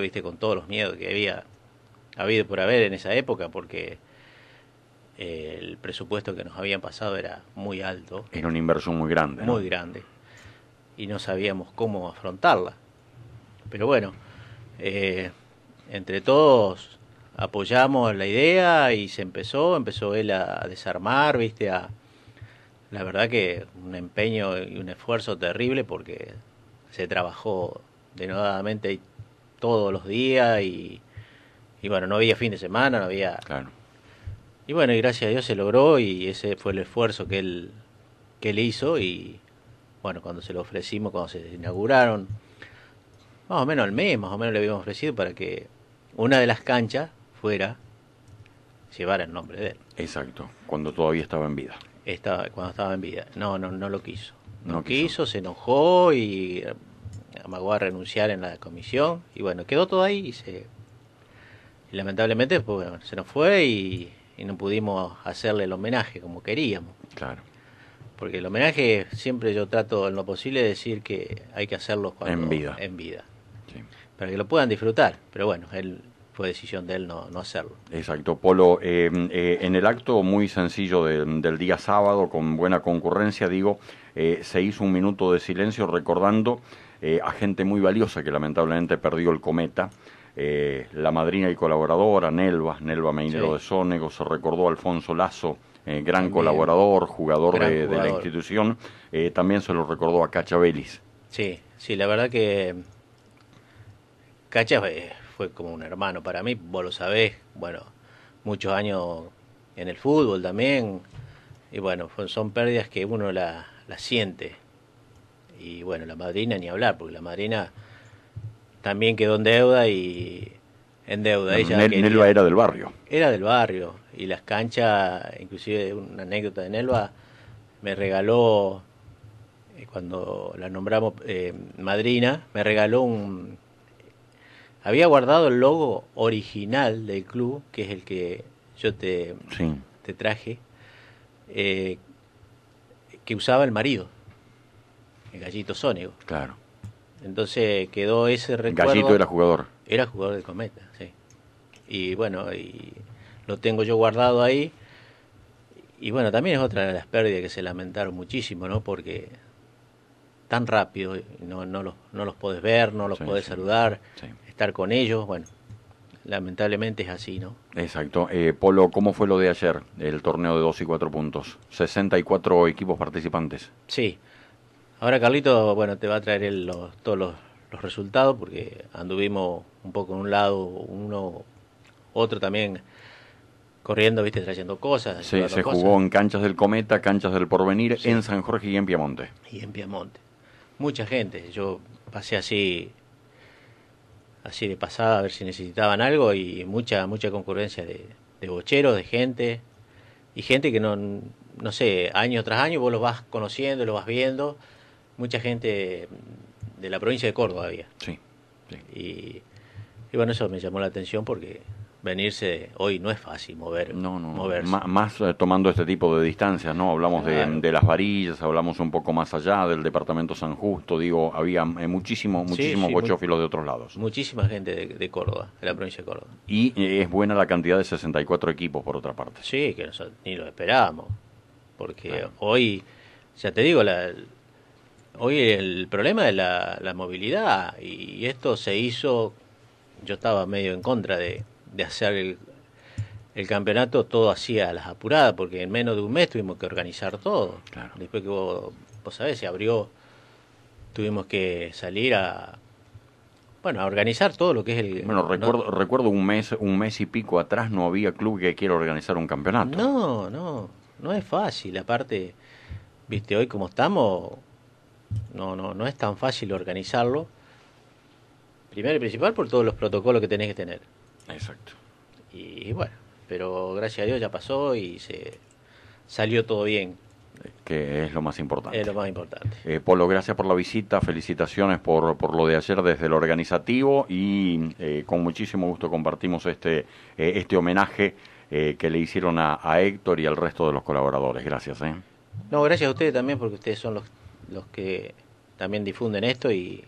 viste, con todos los miedos que había habido por haber en esa época, porque eh, el presupuesto que nos habían pasado era muy alto. Era una inversión muy grande. Muy grande. Y no sabíamos cómo afrontarla. Pero bueno, eh, entre todos apoyamos la idea y se empezó, empezó él a, desarmar, viste, a... La verdad que un empeño y un esfuerzo terrible porque se trabajó denodadamente todos los días y, bueno, no había fin de semana, no había... Claro. Y bueno, y gracias a Dios se logró y ese fue el esfuerzo que él, que él hizo y bueno, cuando se lo ofrecimos, cuando se inauguraron, más o menos al mes, más o menos le habíamos ofrecido para que una de las canchas fuera llevara el nombre de él. Exacto, cuando todavía estaba en vida. Estaba, cuando estaba en vida. No, no, no lo quiso. No, quiso. se enojó y a renunciar en la comisión y bueno, quedó todo ahí y se lamentablemente pues, se nos fue y, no pudimos hacerle el homenaje como queríamos. Claro. Porque el homenaje siempre yo trato en lo posible decir que hay que hacerlo en vida. En vida. Para que lo puedan disfrutar. Pero bueno, él fue decisión de él no, no hacerlo. Exacto, Polo. Eh, eh, en el acto muy sencillo del día sábado, con buena concurrencia, digo, eh, se hizo un minuto de silencio recordando eh, a gente muy valiosa que lamentablemente perdió el cometa. Eh, la madrina y colaboradora, Nelva, Nelva Meinero de Sónego, se recordó a Alfonso Lazo, eh, gran colaborador, jugador, de, la institución, eh, también se lo recordó a Cacha Vélez. Sí, sí, la verdad que Cacha fue como un hermano para mí, vos lo sabés, bueno, muchos años en el fútbol también, y bueno, son pérdidas que uno las la siente, y bueno, la madrina ni hablar, porque la madrina también quedó en deuda y en deuda. ella Nelva era del barrio. Era del barrio y las canchas, inclusive una anécdota de Nelva, me regaló, eh, cuando la nombramos eh, madrina, me regaló un... Había guardado el logo original del club, que es el que yo te, te traje, eh, que usaba el marido el gallito Sónico. Claro. Entonces quedó ese recuerdo. Gallito era jugador. Era jugador del Cometa, sí. Y bueno, y lo tengo yo guardado ahí. Y bueno, también es otra de las pérdidas que se lamentaron muchísimo, ¿no? Porque tan rápido, no, no, los, no los podés ver, no los puedes podés saludar, estar con ellos, bueno, lamentablemente es así, ¿no? Exacto. Eh, Polo, ¿cómo fue lo de ayer, el torneo de 2 y 4 puntos? 64 equipos participantes. Sí, Ahora Carlito, bueno, te va a traer todos los, resultados porque anduvimos un poco en un lado, uno, otro también corriendo, viste, trayendo cosas. se jugó en canchas del Cometa, canchas del Porvenir, en San Jorge y en Piamonte. Y en Piamonte. Mucha gente, yo pasé así así de pasada a ver si necesitaban algo y mucha mucha concurrencia de, bocheros, de gente y gente que no no sé, año tras año vos lo vas conociendo, lo vas viendo mucha gente de la provincia de Córdoba había. Sí. Y, bueno, eso me llamó la atención porque venirse hoy no es fácil mover. No, no, más eh, tomando este tipo de distancias, ¿no? Hablamos de, las varillas, hablamos un poco más allá del departamento San Justo, digo, había eh, muchísimo, muchísimo, muchísimos de otros lados. Muchísima gente de, Córdoba, de la provincia de Córdoba. Y eh, es buena la cantidad de 64 equipos, por otra parte. Sí, que ni lo esperábamos, porque hoy, ya te digo, la, Hoy el problema es la, la movilidad y esto se hizo, yo estaba medio en contra de, hacer el, el campeonato todo así a las apuradas, porque en menos de un mes tuvimos que organizar todo. Claro. Después que vos, vos, sabés, se abrió, tuvimos que salir a bueno, a organizar todo lo que es el Bueno, recuerdo recuerdo un mes un mes y pico atrás no había club que quiera organizar un campeonato. No, no, no es fácil, aparte viste hoy como estamos no, no, no es tan fácil organizarlo. Primero y principal por todos los protocolos que tenés que tener. Exacto. Y bueno, pero gracias a Dios ya pasó y se salió todo bien. Que es lo más importante. Es lo más importante. Eh, Polo, gracias por la visita, felicitaciones por, por lo de ayer desde lo organizativo y eh, con muchísimo gusto compartimos este, eh, este homenaje que le hicieron a, a, Héctor y al resto de los colaboradores. Gracias. No, gracias a ustedes también porque ustedes son los los que también difunden esto y,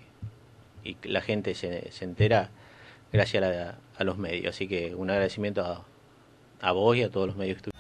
la gente se, se entera gracias a, los medios. Así que un agradecimiento a, a vos y a todos los medios que